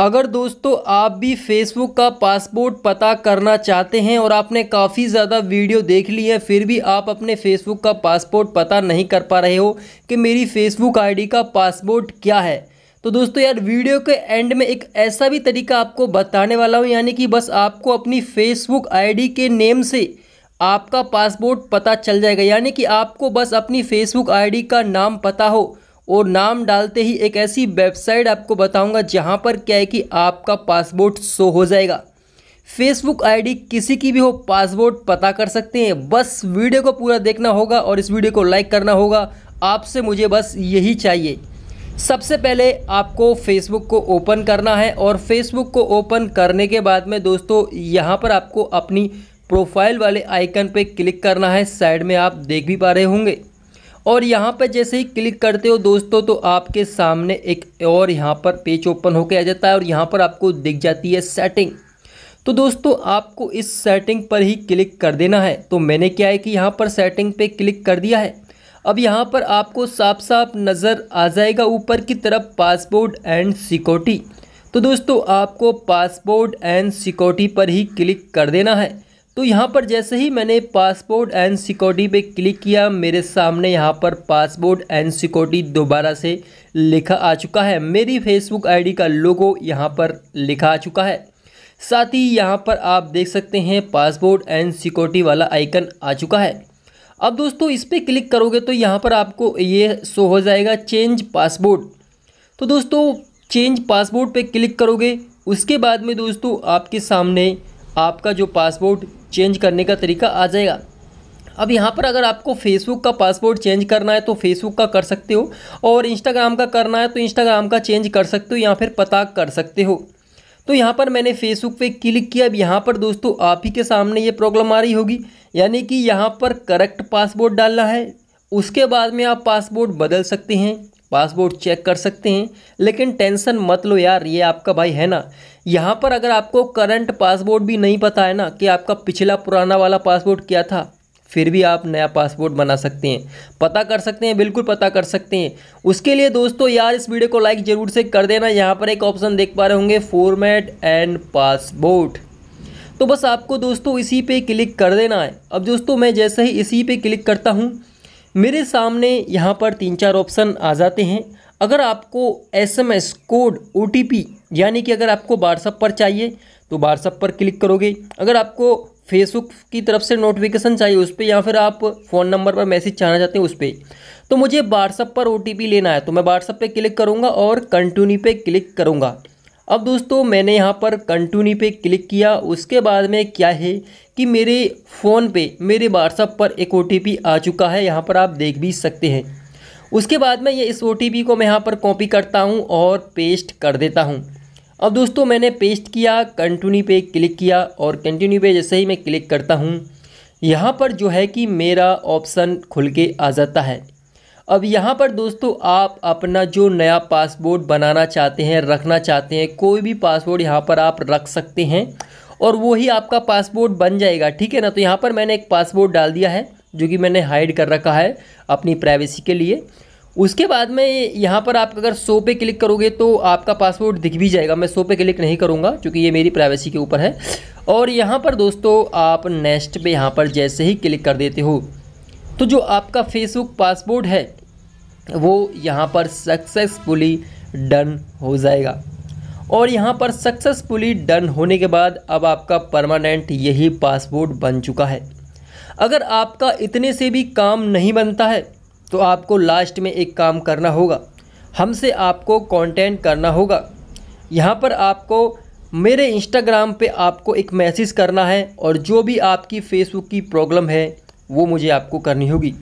अगर दोस्तों आप भी फेसबुक का पासपोर्ट पता करना चाहते हैं और आपने काफ़ी ज़्यादा वीडियो देख ली है फिर भी आप अपने फेसबुक का पासपोर्ट पता नहीं कर पा रहे हो कि मेरी फेसबुक आईडी का पासपोर्ट क्या है तो दोस्तों यार वीडियो के एंड में एक ऐसा भी तरीका आपको बताने वाला हूँ यानी कि बस आपको अपनी फेसबुक आई के नेम से आपका पासपोर्ट पता चल जाएगा यानी कि आपको बस अपनी फेसबुक आई का नाम पता हो और नाम डालते ही एक ऐसी वेबसाइट आपको बताऊंगा जहां पर क्या है कि आपका पासपोर्ट शो हो जाएगा फेसबुक आईडी किसी की भी हो पासपोर्ट पता कर सकते हैं बस वीडियो को पूरा देखना होगा और इस वीडियो को लाइक करना होगा आपसे मुझे बस यही चाहिए सबसे पहले आपको फेसबुक को ओपन करना है और फेसबुक को ओपन करने के बाद में दोस्तों यहाँ पर आपको अपनी प्रोफाइल वाले आइकन पे क्लिक करना है साइड में आप देख भी पा रहे होंगे और यहाँ पर जैसे ही क्लिक करते हो दोस्तों तो आपके सामने एक और यहाँ पर पेज ओपन होकर आ जाता है और यहाँ पर आपको दिख जाती है सेटिंग तो दोस्तों आपको इस सेटिंग पर ही क्लिक कर देना है तो मैंने क्या है कि यहाँ पर सेटिंग पे क्लिक कर दिया है अब यहाँ पर आपको साफ साफ नज़र आ जाएगा ऊपर की तरफ पासपोर्ट एंड सिक्योरिटी तो दोस्तों आपको पासपोर्ट एंड सिक्योरिटी पर ही क्लिक कर देना है तो यहाँ पर जैसे ही मैंने पासपोर्ट एंड सिक्योरिटी पे क्लिक किया मेरे सामने यहाँ पर पासपोर्ट एंड सिक्योरिटी दोबारा से लिखा आ चुका है मेरी फेसबुक आईडी का लोगो यहाँ पर लिखा आ चुका है साथ ही यहाँ पर आप देख सकते हैं पासपोर्ट एंड सिक्योरिटी वाला आइकन आ चुका है अब दोस्तों इस पर क्लिक करोगे तो यहाँ पर आपको ये शो हो जाएगा चेंज पासपोर्ट तो दोस्तों चेंज पासपोर्ट पर क्लिक करोगे उसके बाद में दोस्तों आपके सामने आपका जो पासपोर्ट चेंज करने का तरीका आ जाएगा अब यहाँ पर अगर आपको फेसबुक का पासपोर्ट चेंज करना है तो फेसबुक का कर सकते हो और इंस्टाग्राम का करना है तो इंस्टाग्राम का चेंज कर सकते हो या फिर पता कर सकते हो तो यहाँ पर मैंने फेसबुक पे क्लिक किया अब यहाँ पर दोस्तों आप ही के सामने ये प्रॉब्लम आ रही होगी यानी कि यहाँ पर करेक्ट पासपोर्ट डालना है उसके बाद में आप पासपोर्ट बदल सकते हैं पासपोर्ट चेक कर सकते हैं लेकिन टेंशन मत लो यार ये आपका भाई है ना यहाँ पर अगर आपको करंट पासपोर्ट भी नहीं पता है ना कि आपका पिछला पुराना वाला पासपोर्ट क्या था फिर भी आप नया पासपोर्ट बना सकते हैं पता कर सकते हैं बिल्कुल पता कर सकते हैं उसके लिए दोस्तों यार इस वीडियो को लाइक ज़रूर से कर देना यहाँ पर एक ऑप्शन देख पा रहे होंगे फॉर्मेट एंड पासपोर्ट तो बस आपको दोस्तों इसी पे क्लिक कर देना है अब दोस्तों मैं जैसे ही इसी पे क्लिक करता हूँ मेरे सामने यहाँ पर तीन चार ऑप्शन आ जाते हैं अगर आपको S M S code O T P यानी कि अगर आपको व्हाट्सअप पर चाहिए तो व्हाट्सअप पर क्लिक करोगे अगर आपको फेसबुक की तरफ से नोटिफिकेशन चाहिए उस पर या फिर आप फ़ोन नंबर पर मैसेज चाहना चाहते हैं उस पर तो मुझे व्हाट्सअप पर ओ लेना है तो मैं व्हाट्सअप पर क्लिक करूँगा और कंटिन्यू पर क्लिक करूँगा अब दोस्तों मैंने यहाँ पर कंटिन्यू पे क्लिक किया उसके बाद में क्या है कि मेरे फ़ोन पे मेरे व्हाट्सअप पर एक ओ आ चुका है यहाँ पर आप देख भी सकते हैं उसके बाद में ये इस ओ को मैं यहाँ पर कॉपी करता हूँ और पेस्ट कर देता हूँ अब दोस्तों मैंने पेस्ट किया कंटिन्यू पे क्लिक किया और कंटिन्यू पे जैसे ही मैं क्लिक करता हूँ यहाँ पर जो है कि मेरा ऑप्शन खुल के आ जाता है अब यहाँ पर दोस्तों आप अपना जो नया पासपोर्ट बनाना चाहते हैं रखना चाहते हैं कोई भी पासपोर्ट यहाँ पर आप रख सकते हैं और वही आपका पासपोर्ट बन जाएगा ठीक है ना तो यहाँ पर मैंने एक पासपोर्ट डाल दिया है जो कि मैंने हाइड कर रखा है अपनी प्राइवेसी के लिए उसके बाद में यहाँ पर आप अगर सो पे क्लिक करोगे तो आपका पासपोर्ट दिख भी जाएगा मैं सो पे क्लिक नहीं करूँगा क्योंकि ये मेरी प्राइवेसी के ऊपर है और यहाँ पर दोस्तों आप नेक्स्ट पे यहाँ पर जैसे ही क्लिक कर देते हो तो जो आपका फेसबुक पासपोर्ट है वो यहाँ पर सक्सेसफुली डन हो जाएगा और यहाँ पर सक्सेसफुली डन होने के बाद अब आपका परमानेंट यही पासपोर्ट बन चुका है अगर आपका इतने से भी काम नहीं बनता है तो आपको लास्ट में एक काम करना होगा हमसे आपको कंटेंट करना होगा यहाँ पर आपको मेरे इंस्टाग्राम पे आपको एक मैसेज करना है और जो भी आपकी फेसबुक की प्रॉब्लम है वो मुझे आपको करनी होगी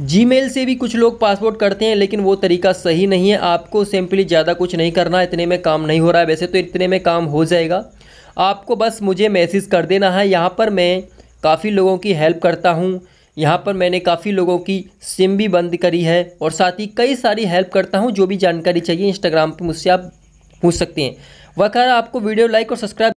जीमेल से भी कुछ लोग पासपोर्ट करते हैं लेकिन वो तरीका सही नहीं है आपको सिंपली ज़्यादा कुछ नहीं करना इतने में काम नहीं हो रहा है वैसे तो इतने में काम हो जाएगा आपको बस मुझे मैसेज कर देना है यहाँ पर मैं काफ़ी लोगों की हेल्प करता हूँ यहाँ पर मैंने काफ़ी लोगों की सिम भी बंद करी है और साथ ही कई सारी हेल्प करता हूँ जो भी जानकारी चाहिए इंस्टाग्राम पर मुझसे आप पूछ सकते हैं वह आपको वीडियो लाइक और सब्सक्राइब